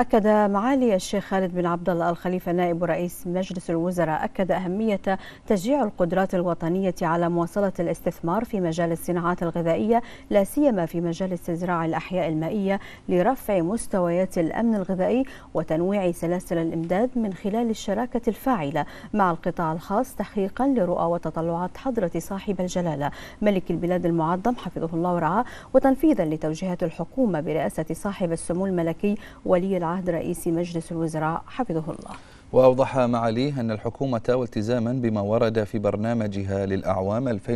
أكد معالي الشيخ خالد بن عبد الله الخليفة نائب رئيس مجلس الوزراء أكد أهمية تشجيع القدرات الوطنية على مواصلة الاستثمار في مجال الصناعات الغذائية لا سيما في مجال استزراع الأحياء المائية لرفع مستويات الأمن الغذائي وتنويع سلاسل الإمداد من خلال الشراكة الفاعلة مع القطاع الخاص تحقيقا لرؤى وتطلعات حضرة صاحب الجلالة ملك البلاد المعظم حفظه الله ورعاه وتنفيذا لتوجيهات الحكومة برئاسة صاحب السمو الملكي ولي العهد عهد رئيس مجلس الوزراء حفظه الله وأوضح معاليه أن الحكومة والتزاما بما ورد في برنامجها للأعوام 2023-2026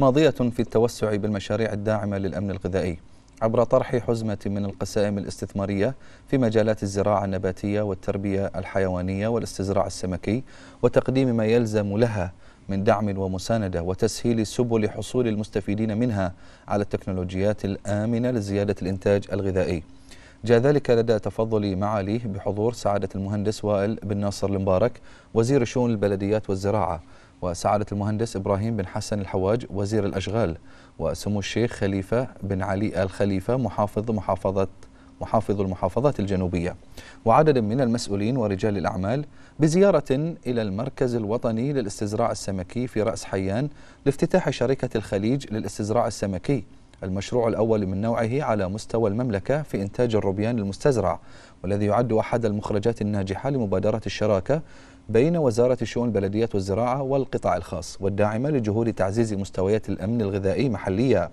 ماضية في التوسع بالمشاريع الداعمة للأمن الغذائي عبر طرح حزمة من القسائم الاستثمارية في مجالات الزراعة النباتية والتربية الحيوانية والاستزراع السمكي وتقديم ما يلزم لها من دعم ومساندة وتسهيل سبل حصول المستفيدين منها على التكنولوجيات الآمنة لزيادة الإنتاج الغذائي جاء ذلك لدى تفضل معاليه بحضور سعادة المهندس وائل بن ناصر المبارك وزير شؤون البلديات والزراعة وسعادة المهندس إبراهيم بن حسن الحواج وزير الأشغال وسمو الشيخ خليفة بن علي آل خليفة محافظ محافظة محافظ المحافظات الجنوبية وعدد من المسؤولين ورجال الأعمال بزيارة إلى المركز الوطني للاستزراع السمكي في رأس حيان لافتتاح شركة الخليج للاستزراع السمكي المشروع الأول من نوعه على مستوى المملكة في إنتاج الروبيان المستزرع والذي يعد أحد المخرجات الناجحة لمبادرة الشراكة بين وزارة شؤون البلديات والزراعة والقطاع الخاص والداعمة لجهود تعزيز مستويات الأمن الغذائي محليا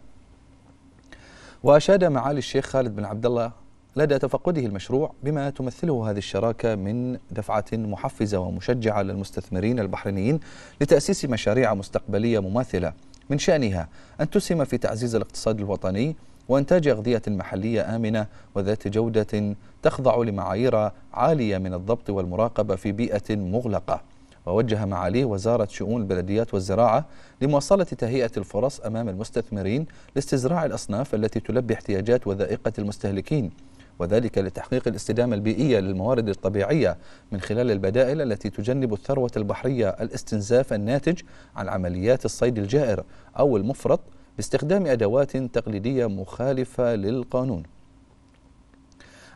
وأشاد معالي الشيخ خالد بن عبد الله لدى تفقده المشروع بما تمثله هذه الشراكة من دفعة محفزة ومشجعة للمستثمرين البحرينيين لتأسيس مشاريع مستقبلية مماثلة من شأنها أن تسهم في تعزيز الاقتصاد الوطني وإنتاج أغذية محلية آمنة وذات جودة تخضع لمعايير عالية من الضبط والمراقبة في بيئة مغلقة ووجه معاليه وزارة شؤون البلديات والزراعة لمواصلة تهيئة الفرص أمام المستثمرين لاستزراع الأصناف التي تلبي احتياجات وذائقة المستهلكين وذلك لتحقيق الاستدامة البيئية للموارد الطبيعية من خلال البدائل التي تجنب الثروة البحرية الاستنزاف الناتج عن عمليات الصيد الجائر أو المفرط باستخدام أدوات تقليدية مخالفة للقانون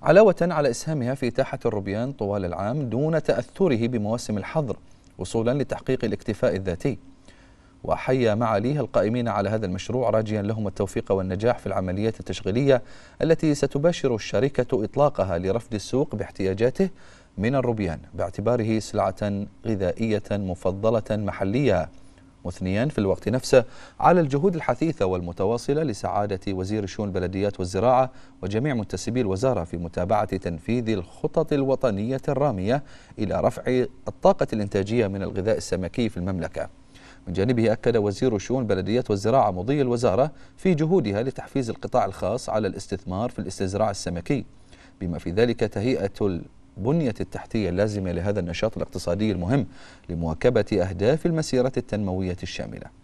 علاوة على إسهامها في إتاحة الربيان طوال العام دون تأثره بمواسم الحظر وصولا لتحقيق الاكتفاء الذاتي وحيا معاليه القائمين على هذا المشروع راجيا لهم التوفيق والنجاح في العمليات التشغيلية التي ستباشر الشركة إطلاقها لرفد السوق باحتياجاته من الروبيان باعتباره سلعة غذائية مفضلة محلية مثنيا في الوقت نفسه على الجهود الحثيثة والمتواصلة لسعادة وزير شؤون البلديات والزراعة وجميع منتسبي الوزارة في متابعة تنفيذ الخطط الوطنية الرامية إلى رفع الطاقة الإنتاجية من الغذاء السمكي في المملكة من جانبه أكد وزير شؤون البلدية والزراعة مضي الوزارة في جهودها لتحفيز القطاع الخاص على الاستثمار في الاستزراع السمكي بما في ذلك تهيئة البنية التحتية اللازمة لهذا النشاط الاقتصادي المهم لمواكبة أهداف المسيرة التنموية الشاملة